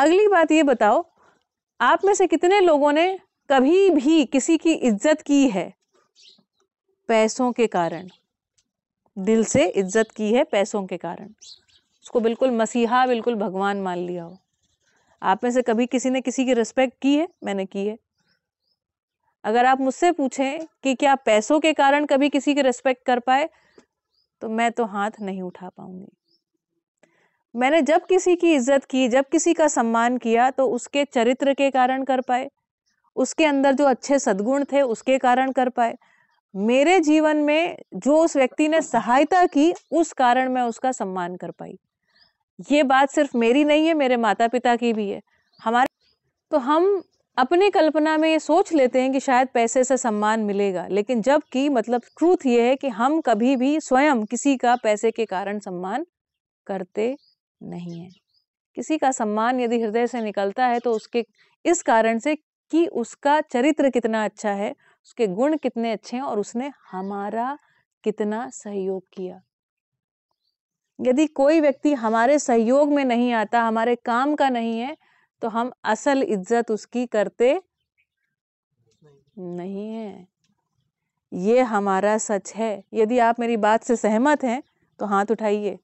अगली बात ये बताओ आप में से कितने लोगों ने कभी भी किसी की इज्जत की है पैसों के कारण दिल से इज्जत की है पैसों के कारण उसको बिल्कुल मसीहा बिल्कुल भगवान मान लिया हो आप में से कभी किसी ने किसी की रिस्पेक्ट की है मैंने की है अगर आप मुझसे पूछें कि क्या पैसों के कारण कभी किसी की रिस्पेक्ट कर पाए तो मैं तो हाथ नहीं उठा पाऊंगी मैंने जब किसी की इज्जत की जब किसी का सम्मान किया तो उसके चरित्र के कारण कर पाए उसके अंदर जो अच्छे सद्गुण थे उसके कारण कर पाए मेरे जीवन में जो उस व्यक्ति ने सहायता की उस कारण मैं उसका सम्मान कर पाई ये बात सिर्फ मेरी नहीं है मेरे माता पिता की भी है हमारे तो हम अपनी कल्पना में ये सोच लेते हैं कि शायद पैसे से सम्मान मिलेगा लेकिन जबकि मतलब ट्रूथ ये है कि हम कभी भी स्वयं किसी का पैसे के कारण सम्मान करते नहीं है किसी का सम्मान यदि हृदय से निकलता है तो उसके इस कारण से कि उसका चरित्र कितना अच्छा है उसके गुण कितने अच्छे हैं और उसने हमारा कितना सहयोग किया यदि कोई व्यक्ति हमारे सहयोग में नहीं आता हमारे काम का नहीं है तो हम असल इज्जत उसकी करते नहीं है ये हमारा सच है यदि आप मेरी बात से सहमत हैं तो हाथ उठाइए